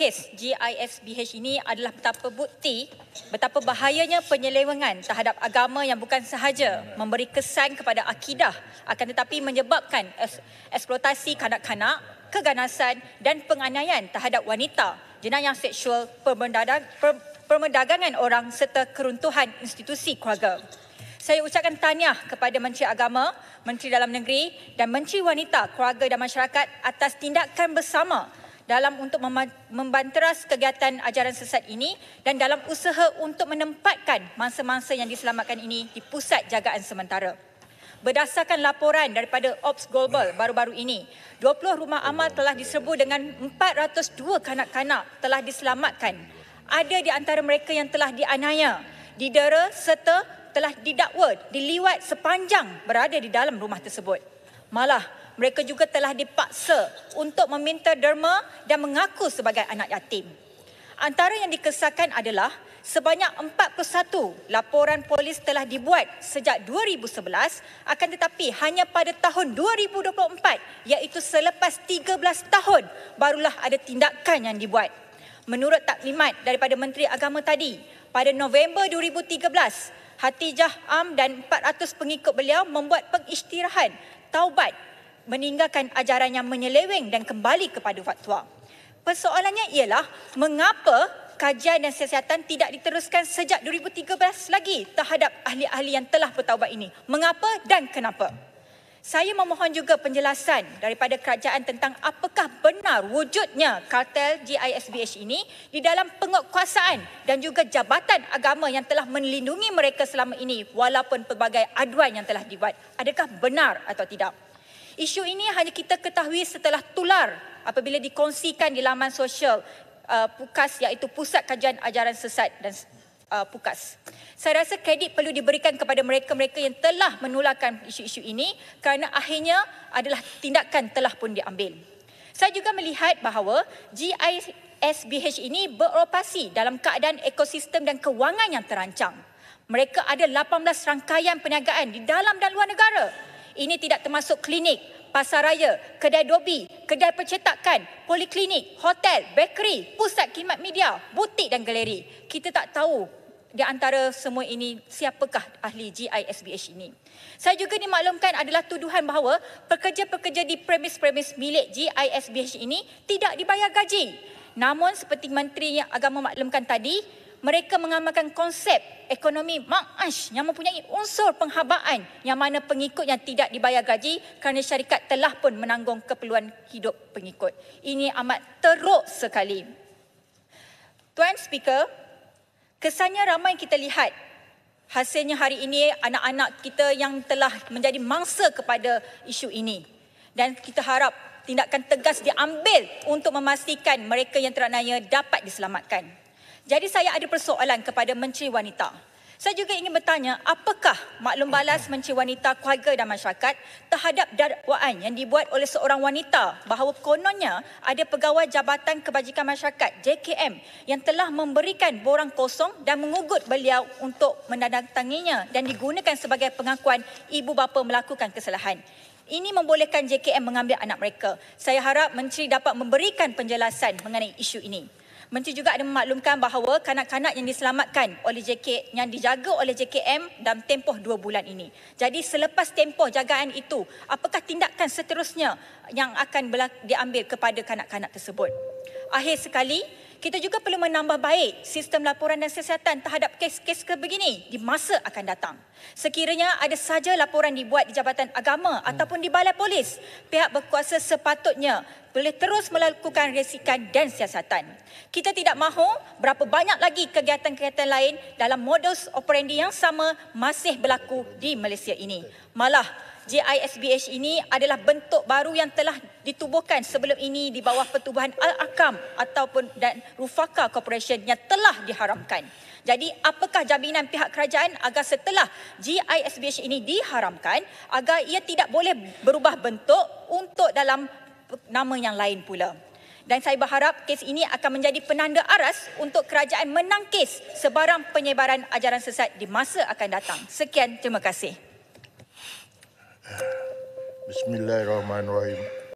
kes GISBH ini adalah betapa bukti betapa bahayanya penyelewengan terhadap agama yang bukan sahaja memberi kesan kepada akidah akan tetapi menyebabkan eksploitasi kanak-kanak, keganasan dan penganiayaan terhadap wanita, jenayah seksual, pemerdagangan orang serta keruntuhan institusi keluarga. Saya ucapkan tahniah kepada Menteri Agama, Menteri Dalam Negeri dan Menteri Wanita, Keluarga dan Masyarakat atas tindakan bersama dalam untuk membanteras kegiatan ajaran sesat ini dan dalam usaha untuk menempatkan mangsa-mangsa yang diselamatkan ini di pusat jagaan sementara. Berdasarkan laporan daripada Ops Global baru-baru ini, 20 rumah amal telah diserbu dengan 402 kanak-kanak telah diselamatkan. Ada di antara mereka yang telah dianaya, didera serta telah didakwa diliwat sepanjang berada di dalam rumah tersebut. Malah, mereka juga telah dipaksa untuk meminta derma dan mengaku sebagai anak yatim. Antara yang dikesahkan adalah sebanyak 41 laporan polis telah dibuat sejak 2011 akan tetapi hanya pada tahun 2024 iaitu selepas 13 tahun barulah ada tindakan yang dibuat. Menurut taklimat daripada Menteri Agama tadi, pada November 2013 Hatijah Am dan 400 pengikut beliau membuat pengisytiharan taubat meninggalkan ajaran yang menyeleweng dan kembali kepada fatwa. Persoalannya ialah mengapa kajian dan siasatan tidak diteruskan sejak 2013 lagi terhadap ahli-ahli yang telah bertaubat ini? Mengapa dan kenapa? Saya memohon juga penjelasan daripada kerajaan tentang apakah benar wujudnya kartel GISBH ini di dalam penguatkuasaan dan juga jabatan agama yang telah melindungi mereka selama ini walaupun pelbagai aduan yang telah dibuat. Adakah benar atau tidak? Isu ini hanya kita ketahui setelah tular apabila dikongsikan di laman sosial uh, PUKAS iaitu Pusat Kajian Ajaran Sesat dan uh, PUKAS. Saya rasa kredit perlu diberikan kepada mereka-mereka yang telah menularkan isu-isu ini kerana akhirnya adalah tindakan telah pun diambil. Saya juga melihat bahawa GISBH ini beroperasi dalam keadaan ekosistem dan kewangan yang terancang. Mereka ada 18 rangkaian perniagaan di dalam dan luar negara ini tidak termasuk klinik, pasar raya, kedai dobi, kedai percetakan, poliklinik, hotel, bakery, pusat khidmat media, butik dan galeri. Kita tak tahu di antara semua ini siapakah ahli GISBH ini. Saya juga dimaklumkan adalah tuduhan bahawa pekerja-pekerja di premis-premis milik GISBH ini tidak dibayar gaji. Namun seperti Menteri yang Agama maklumkan tadi, mereka mengamalkan konsep ekonomi ma'ash yang mempunyai unsur penghabaan yang mana pengikut yang tidak dibayar gaji kerana syarikat telah pun menanggung keperluan hidup pengikut. Ini amat teruk sekali. Tuan Speaker, kesannya ramai kita lihat hasilnya hari ini anak-anak kita yang telah menjadi mangsa kepada isu ini. Dan kita harap tindakan tegas diambil untuk memastikan mereka yang teranaya dapat diselamatkan. Jadi saya ada persoalan kepada Menteri Wanita. Saya juga ingin bertanya, apakah maklum balas Menteri Wanita, Keluarga dan Masyarakat terhadap dakwaan yang dibuat oleh seorang wanita bahawa kononnya ada pegawai Jabatan Kebajikan Masyarakat, JKM, yang telah memberikan borang kosong dan mengugut beliau untuk menandatanginya dan digunakan sebagai pengakuan ibu bapa melakukan kesalahan. Ini membolehkan JKM mengambil anak mereka. Saya harap Menteri dapat memberikan penjelasan mengenai isu ini. Menteri juga ada memaklumkan bahawa kanak-kanak yang diselamatkan oleh JK yang dijaga oleh JKM dalam tempoh dua bulan ini. Jadi selepas tempoh jagaan itu, apakah tindakan seterusnya yang akan diambil kepada kanak-kanak tersebut? Akhir sekali, kita juga perlu menambah baik sistem laporan dan siasatan terhadap kes-kes kebegini di masa akan datang. Sekiranya ada saja laporan dibuat di Jabatan Agama hmm. ataupun di Balai Polis, pihak berkuasa sepatutnya boleh terus melakukan risikan dan siasatan. Kita tidak mahu berapa banyak lagi kegiatan-kegiatan lain dalam modus operandi yang sama masih berlaku di Malaysia ini. Malah, JISBH ini adalah bentuk baru yang telah ditubuhkan sebelum ini di bawah pertubuhan Al-Akam ataupun dan Rufaka Corporation yang telah diharamkan. Jadi apakah jaminan pihak kerajaan agar setelah GISBH ini diharamkan agar ia tidak boleh berubah bentuk untuk dalam nama yang lain pula. Dan saya berharap kes ini akan menjadi penanda aras untuk kerajaan menangkis sebarang penyebaran ajaran sesat di masa akan datang. Sekian, terima kasih. Bismillahirrahmanirrahim.